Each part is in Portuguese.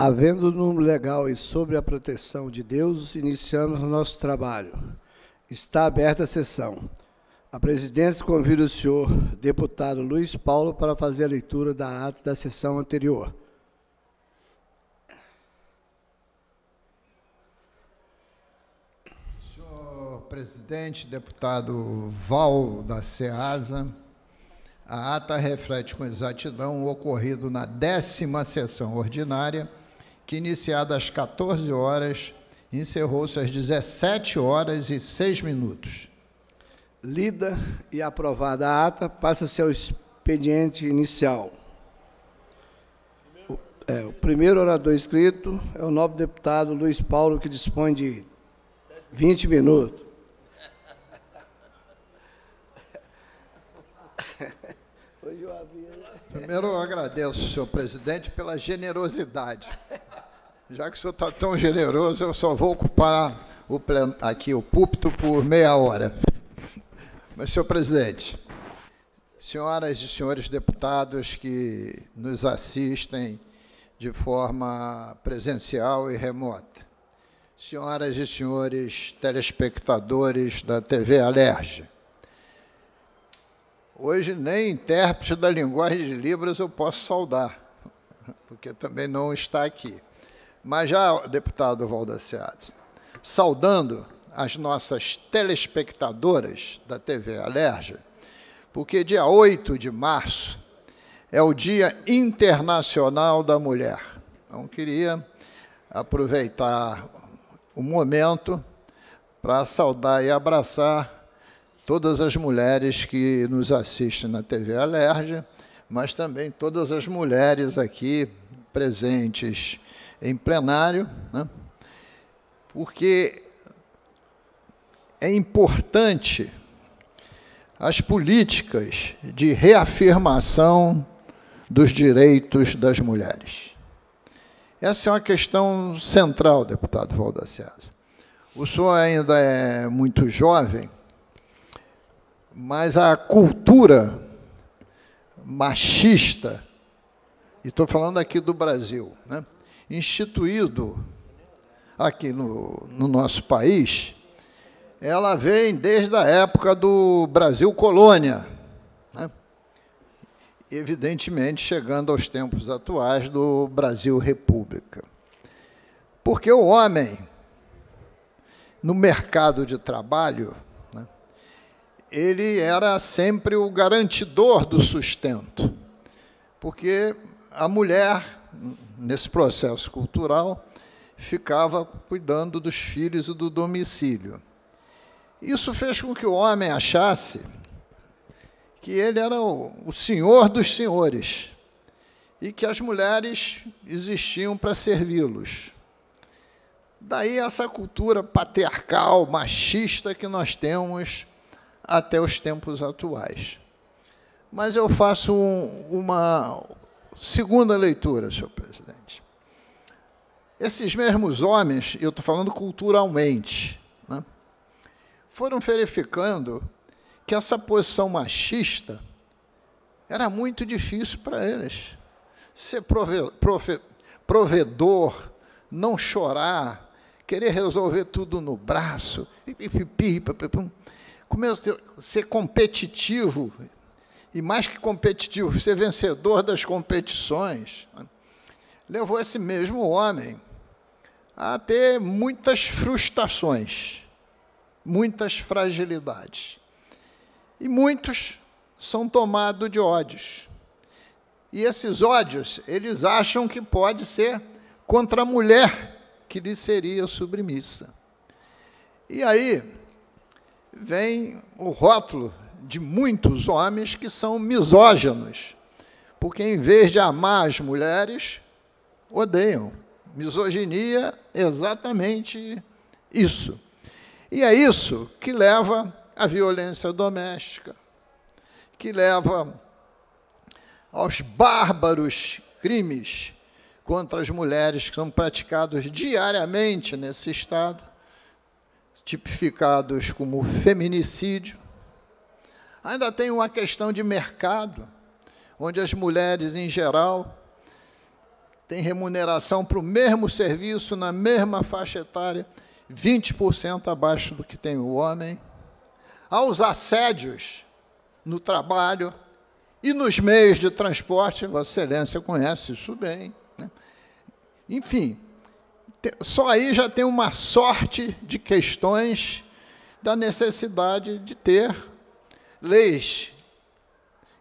Havendo no legal e sobre a proteção de Deus, iniciamos o nosso trabalho. Está aberta a sessão. A presidência convida o senhor deputado Luiz Paulo para fazer a leitura da ata da sessão anterior. Senhor presidente, deputado Val da Ceasa, a ata reflete com exatidão o ocorrido na décima sessão ordinária que iniciada às 14 horas, encerrou-se às 17 horas e 6 minutos. Lida e aprovada a ata, passa-se ao expediente inicial. O, é, o primeiro orador inscrito é o nobre deputado Luiz Paulo, que dispõe de 20 minutos. Primeiro, eu agradeço, senhor presidente, pela generosidade. Já que o senhor está tão generoso, eu só vou ocupar o plen... aqui o púlpito por meia hora. Mas, senhor presidente, senhoras e senhores deputados que nos assistem de forma presencial e remota, senhoras e senhores telespectadores da TV Alerge, hoje nem intérprete da linguagem de Libras eu posso saudar, porque também não está aqui. Mas já, deputado Valdaciades, saudando as nossas telespectadoras da TV Alerja, porque dia 8 de março é o Dia Internacional da Mulher. Então, queria aproveitar o momento para saudar e abraçar todas as mulheres que nos assistem na TV Alerja, mas também todas as mulheres aqui presentes em plenário, né? porque é importante as políticas de reafirmação dos direitos das mulheres. Essa é uma questão central, deputado Valdaciasa. O senhor ainda é muito jovem, mas a cultura machista, e estou falando aqui do Brasil, né? instituído aqui no, no nosso país, ela vem desde a época do Brasil colônia, né? evidentemente chegando aos tempos atuais do Brasil república. Porque o homem, no mercado de trabalho, né, ele era sempre o garantidor do sustento, porque a mulher nesse processo cultural, ficava cuidando dos filhos e do domicílio. Isso fez com que o homem achasse que ele era o, o senhor dos senhores e que as mulheres existiam para servi-los. Daí essa cultura patriarcal, machista que nós temos até os tempos atuais. Mas eu faço um, uma Segunda leitura, senhor presidente. Esses mesmos homens, eu estou falando culturalmente, né, foram verificando que essa posição machista era muito difícil para eles. Ser prove, prove, provedor, não chorar, querer resolver tudo no braço, pipipi, ser competitivo, e mais que competitivo, ser vencedor das competições, né, levou esse mesmo homem a ter muitas frustrações, muitas fragilidades. E muitos são tomados de ódios. E esses ódios, eles acham que pode ser contra a mulher que lhe seria submissa. E aí vem o rótulo de muitos homens que são misóginos, porque em vez de amar as mulheres, odeiam. Misoginia é exatamente isso. E é isso que leva à violência doméstica, que leva aos bárbaros crimes contra as mulheres que são praticados diariamente nesse Estado, tipificados como feminicídio, Ainda tem uma questão de mercado, onde as mulheres, em geral, têm remuneração para o mesmo serviço, na mesma faixa etária, 20% abaixo do que tem o homem. há os assédios no trabalho e nos meios de transporte, Vossa Excelência conhece isso bem. Né? Enfim, só aí já tem uma sorte de questões da necessidade de ter leis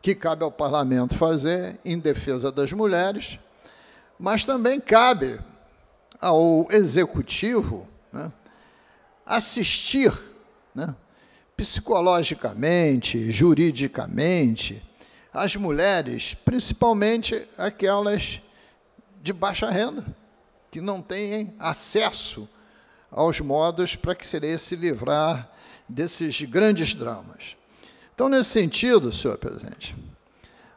que cabe ao parlamento fazer em defesa das mulheres, mas também cabe ao executivo né, assistir né, psicologicamente, juridicamente, as mulheres, principalmente aquelas de baixa renda, que não têm acesso aos modos para que se livrar desses grandes dramas. Então, nesse sentido, senhor presidente,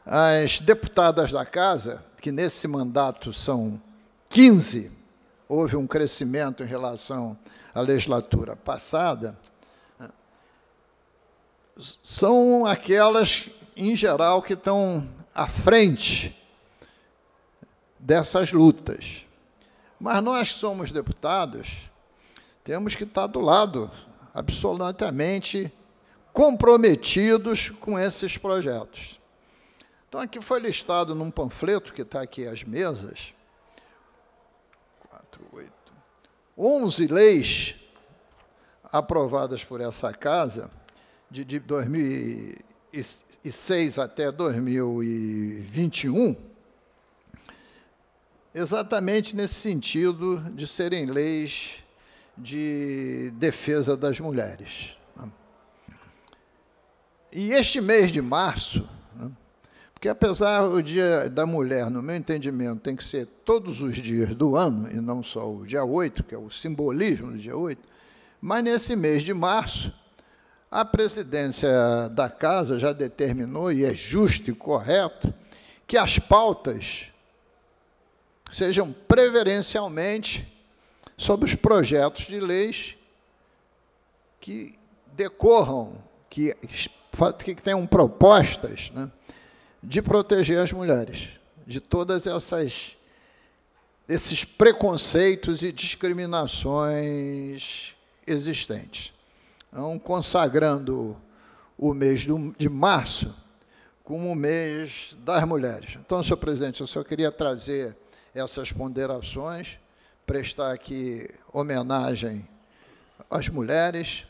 as deputadas da casa, que nesse mandato são 15, houve um crescimento em relação à legislatura passada, são aquelas, em geral, que estão à frente dessas lutas. Mas nós que somos deputados, temos que estar do lado, absolutamente comprometidos com esses projetos. Então, aqui foi listado num panfleto que está aqui às mesas, 4, 8, 11 leis aprovadas por essa casa, de, de 2006 até 2021, exatamente nesse sentido de serem leis de defesa das mulheres. E este mês de março, né, porque apesar o Dia da Mulher, no meu entendimento, tem que ser todos os dias do ano, e não só o dia 8, que é o simbolismo do dia 8, mas nesse mês de março, a presidência da casa já determinou, e é justo e correto, que as pautas sejam preferencialmente sobre os projetos de leis que decorram, que que tenham propostas né, de proteger as mulheres de todas essas esses preconceitos e discriminações existentes. Então, consagrando o mês de março como o mês das mulheres. Então, senhor presidente, eu só queria trazer essas ponderações, prestar aqui homenagem às mulheres,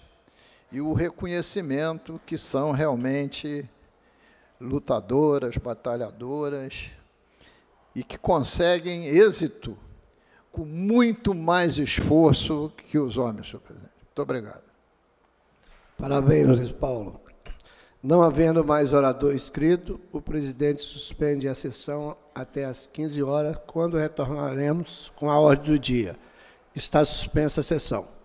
e o reconhecimento que são realmente lutadoras, batalhadoras e que conseguem êxito com muito mais esforço que os homens, senhor presidente. Muito obrigado. Parabéns, Luiz Paulo. Não havendo mais orador inscrito, o presidente suspende a sessão até às 15 horas, quando retornaremos com a ordem do dia. Está suspensa a sessão.